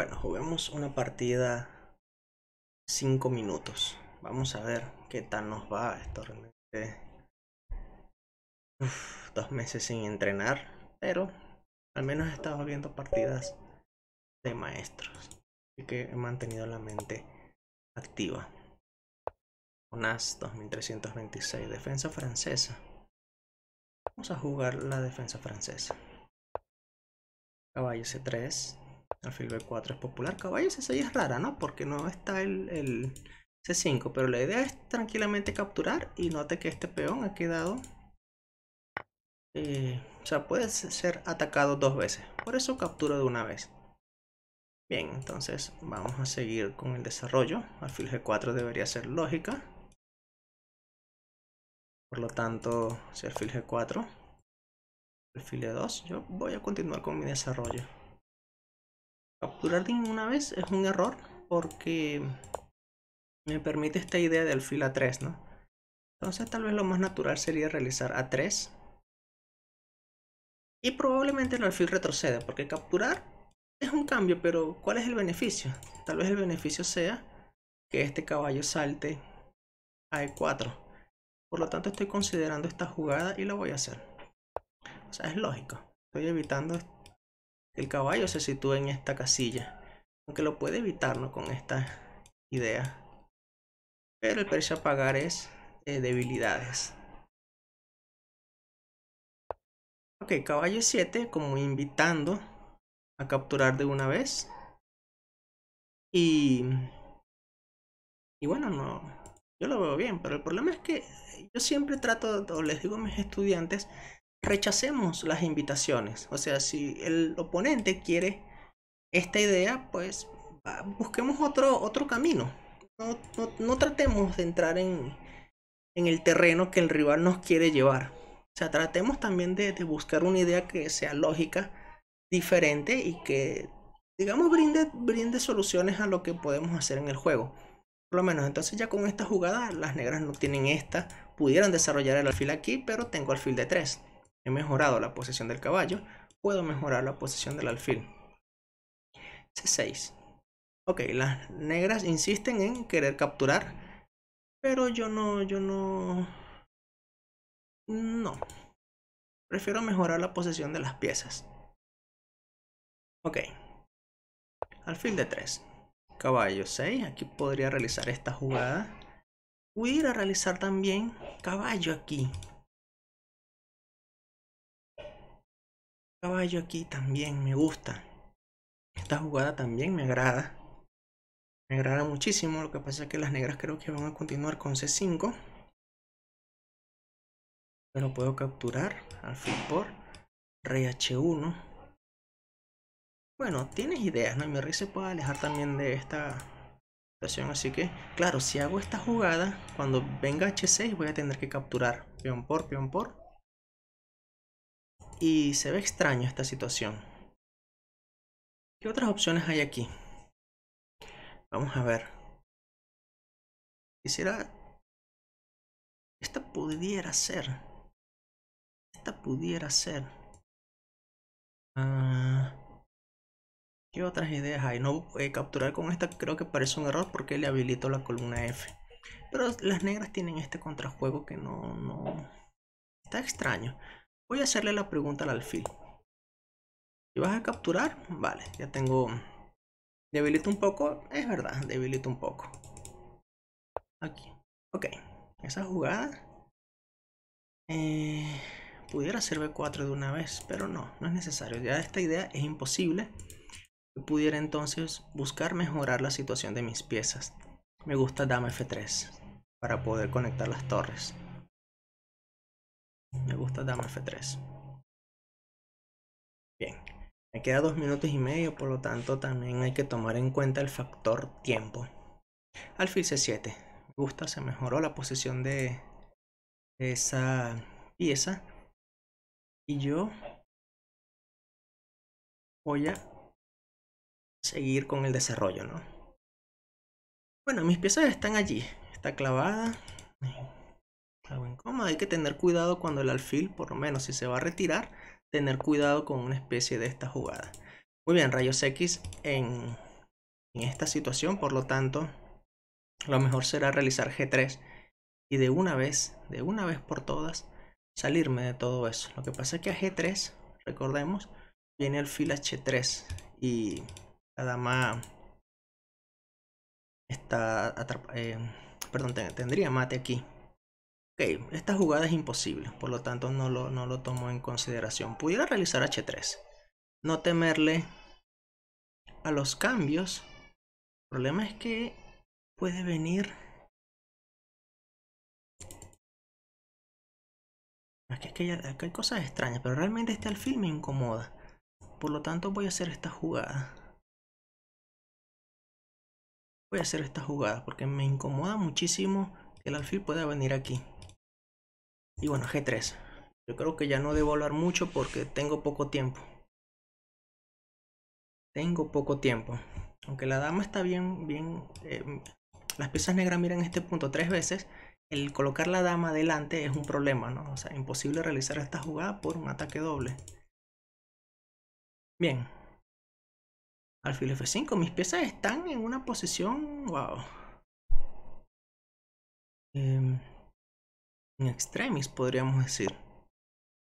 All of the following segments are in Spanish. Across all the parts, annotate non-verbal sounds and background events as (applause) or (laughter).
Bueno, juguemos una partida 5 minutos. Vamos a ver qué tal nos va. Esto realmente... dos meses sin entrenar, pero al menos he estado viendo partidas de maestros. Así que he mantenido la mente activa. Unas 2326, defensa francesa. Vamos a jugar la defensa francesa. Caballo C3, Alfil B4 es popular. Caballo C6 es rara, ¿no? Porque no está el, C5. Pero la idea es tranquilamente capturar. Y note que este peón ha quedado... Eh, o sea, puede ser atacado dos veces. Por eso captura de una vez. Bien, entonces vamos a seguir con el desarrollo. Alfil G4 debería ser lógica. Por lo tanto, si alfil G4, alfil E2, yo voy a continuar con mi desarrollo. Capturar de una vez es un error porque me permite esta idea del alfil a 3, ¿no? Entonces tal vez lo más natural sería realizar a 3. Y probablemente el alfil retrocede, porque capturar es un cambio, pero ¿cuál es el beneficio? Tal vez el beneficio sea que este caballo salte a E4. Por lo tanto estoy considerando esta jugada y la voy a hacer. O sea, es lógico. Estoy evitando el caballo se sitúa en esta casilla, aunque lo puede evitar con esta idea. Pero el precio a pagar es eh, debilidades. Ok, caballo 7 como invitando a capturar de una vez. Y, y bueno, no, yo lo veo bien, pero el problema es que yo siempre trato, o les digo a mis estudiantes, rechacemos las invitaciones. O sea, si el oponente quiere esta idea, pues busquemos otro, otro camino. No, tratemos de entrar en, el terreno que el rival nos quiere llevar. O sea, tratemos también de, buscar una idea que sea lógica, diferente y que, digamos, brinde, brinde soluciones a lo que podemos hacer en el juego. Por lo menos, entonces ya con esta jugada, las negras no tienen esta. Pudieran desarrollar el alfil aquí, pero tengo alfil de 3 he mejorado la posición del caballo, puedo mejorar la posición del alfil. C6. Ok, las negras insisten en querer capturar, pero yo no, yo no... No. Prefiero mejorar la posición de las piezas. Ok. Alfil de 3. Caballo 6. Aquí podría realizar esta jugada. Pudiera realizar también caballo aquí. caballo aquí también me gusta. Esta jugada también me agrada. Me agrada muchísimo. Lo que pasa es que las negras creo que van a continuar con C5. Pero puedo capturar al fin por rey H1. Bueno, tienes ideas, ¿no? mi rey se puede alejar también de esta situación. Así que, claro, si hago esta jugada, cuando venga H6 voy a tener que capturar peón por, peón por y se ve extraño esta situación. ¿Qué otras opciones hay aquí? Vamos a ver. Quisiera... Esta pudiera ser. Esta pudiera ser. Ah. ¿Qué otras ideas hay? No eh, capturar con esta creo que parece un error porque le habilito la columna F. Pero las negras tienen este contrajuego que no, no... Está extraño. Voy a hacerle la pregunta al alfil. ¿Y vas a capturar? Vale, ya tengo... ¿Debilito un poco? Es verdad, debilito un poco. Aquí. Ok. Esa jugada... Eh, pudiera ser B4 de una vez, pero no, no es necesario. Ya esta idea es imposible. Pudiera entonces buscar mejorar la situación de mis piezas. Me gusta dama F3 para poder conectar las torres. Me gusta dama F3. Bien, me queda dos minutos y medio, por lo tanto también hay que tomar en cuenta el factor tiempo. Alfil C7. Me gusta, se mejoró la posición de esa pieza. Y yo voy a seguir con el desarrollo, ¿no? Bueno, mis piezas están allí. Está clavada. Hay que tener cuidado cuando el alfil, por lo menos si se va a retirar, tener cuidado con una especie de esta jugada. Muy bien, rayos X en, esta situación, por lo tanto, lo mejor será realizar G3 y de una vez, de una vez por todas, salirme de todo eso. Lo que pasa es que a G3, recordemos, viene alfil H3 y la dama está eh, perdón, tendría mate aquí esta jugada es imposible, por lo tanto no lo, no tomo en consideración. Pudiera realizar H3. No temerle a los cambios. El problema es que puede venir... aquí que, hay cosas extrañas, pero realmente este alfil me incomoda. Por lo tanto voy a hacer esta jugada. Voy a hacer esta jugada porque me incomoda muchísimo que el alfil pueda venir aquí. Y bueno, G3. Yo creo que ya no debo hablar mucho porque tengo poco tiempo. Tengo poco tiempo. Aunque la dama está bien, bien... Eh, las piezas negras miran este punto tres veces. El colocar la dama adelante es un problema, ¿no? O sea, imposible realizar esta jugada por un ataque doble. Bien. Alfil F5. Mis piezas están en una posición... ¡Wow! Em, en extremis, podríamos decir.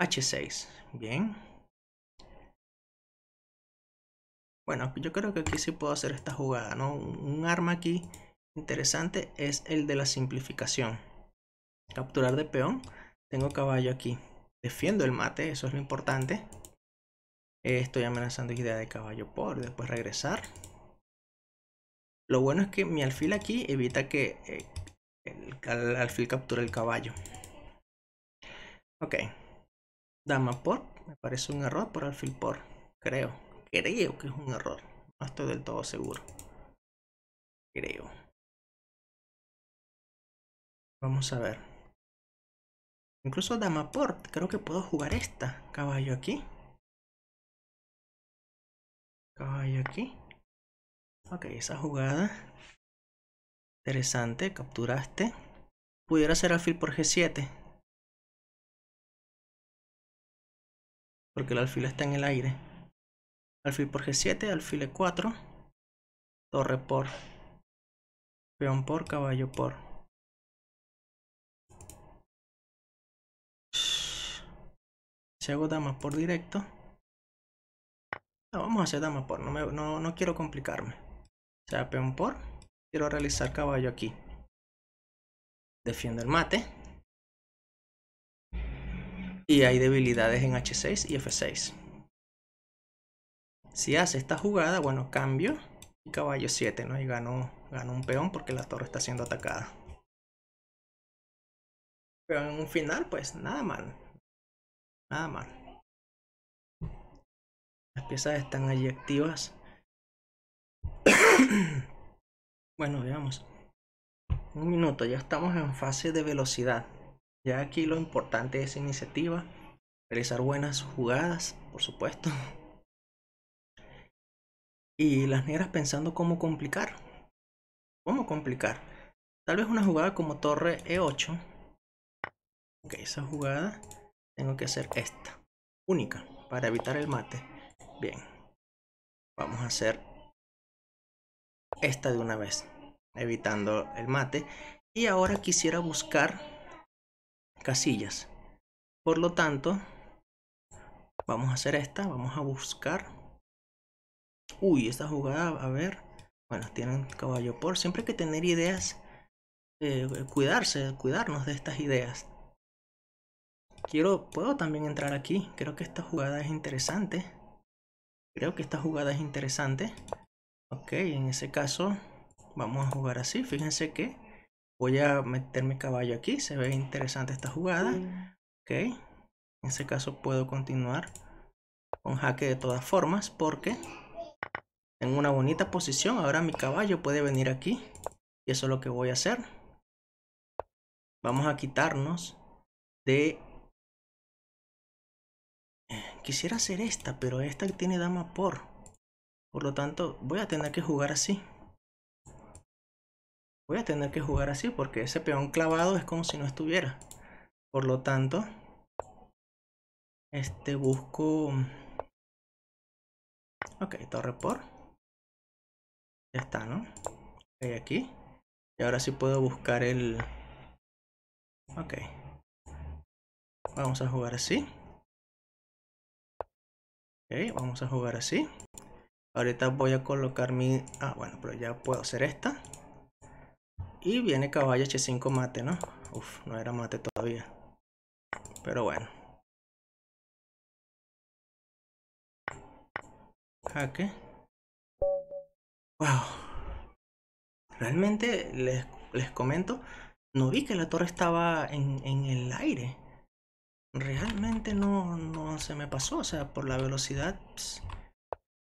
H6, bien. Bueno, yo creo que aquí sí puedo hacer esta jugada, ¿no? Un arma aquí interesante es el de la simplificación. Capturar de peón. Tengo caballo aquí. Defiendo el mate, eso es lo importante. Estoy amenazando idea de caballo por después regresar. Lo bueno es que mi alfil aquí evita que eh, el alfil capture el caballo. Ok. Dama por. Me parece un error por alfil por. Creo. Creo que es un error. No estoy del todo seguro. Creo. Vamos a ver. Incluso dama por. Creo que puedo jugar esta. Caballo aquí. Caballo aquí. Ok, esa jugada. Interesante. Capturaste. Pudiera ser alfil por G7. porque el alfil está en el aire. Alfil por G7, alfil E4, torre por, peón por, caballo por. Si hago dama por directo. vamos a hacer dama por, no, no, no quiero complicarme. O sea, peón por, quiero realizar caballo aquí. Defiendo el mate y hay debilidades en H6 y F6. Si hace esta jugada, bueno, cambio y caballo 7, ¿no? Y ganó gano un peón porque la torre está siendo atacada. Pero en un final, pues nada mal. Nada mal. Las piezas están allí activas. (coughs) bueno, veamos. Un minuto, ya estamos en fase de velocidad. Ya aquí lo importante es iniciativa, realizar buenas jugadas, por supuesto. Y las negras pensando cómo complicar. ¿Cómo complicar? Tal vez una jugada como torre E8. Ok, esa jugada tengo que hacer esta. Única, para evitar el mate. Bien. Vamos a hacer esta de una vez, evitando el mate. Y ahora quisiera buscar casillas. Por lo tanto, vamos a hacer esta, vamos a buscar. Uy, esta jugada, a ver. Bueno, tienen caballo por. Siempre hay que tener ideas, eh, cuidarse, cuidarnos de estas ideas. Quiero, puedo también entrar aquí. Creo que esta jugada es interesante. Creo que esta jugada es interesante. Ok, en ese caso vamos a jugar así. Fíjense que Voy a meter mi caballo aquí. Se ve interesante esta jugada. Ok. En ese caso puedo continuar con jaque de todas formas porque tengo una bonita posición. Ahora mi caballo puede venir aquí. Y eso es lo que voy a hacer. Vamos a quitarnos de... Eh, quisiera hacer esta, pero esta tiene dama por. Por lo tanto, voy a tener que jugar así voy a tener que jugar así porque ese peón clavado es como si no estuviera. Por lo tanto, este busco... Ok, torre por. Ya está, ¿no? ahí aquí. Y ahora sí puedo buscar el... Ok. Vamos a jugar así. Ok, vamos a jugar así. Ahorita voy a colocar mi... Ah, bueno, pero ya puedo hacer esta. Y viene caballo H5 mate, ¿no? Uf, no era mate todavía. Pero bueno. Jaque. Wow. Realmente les, les comento, no vi que la torre estaba en, el aire. Realmente no, no se me pasó, o sea, por la velocidad.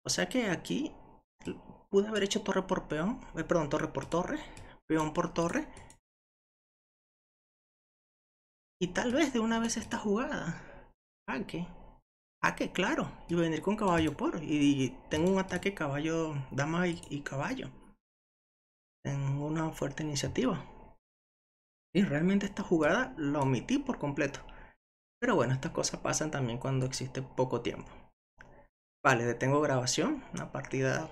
o sea que aquí pude haber hecho torre por peón, eh, perdón, torre por torre peón por torre. Y tal vez de una vez esta jugada. ¿a qué? claro. Y venir con caballo por. Y, tengo un ataque caballo, dama y, y, caballo. Tengo una fuerte iniciativa. Y realmente esta jugada la omití por completo. Pero bueno, estas cosas pasan también cuando existe poco tiempo. Vale, detengo grabación. Una partida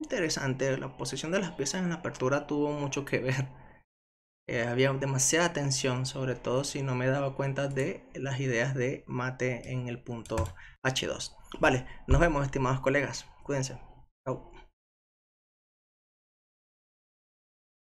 interesante. La posición de las piezas en la apertura tuvo mucho que ver. (laughs) Eh, había demasiada tensión, sobre todo si no me daba cuenta de las ideas de mate en el punto H2. Vale, nos vemos, estimados colegas. Cuídense. Chau.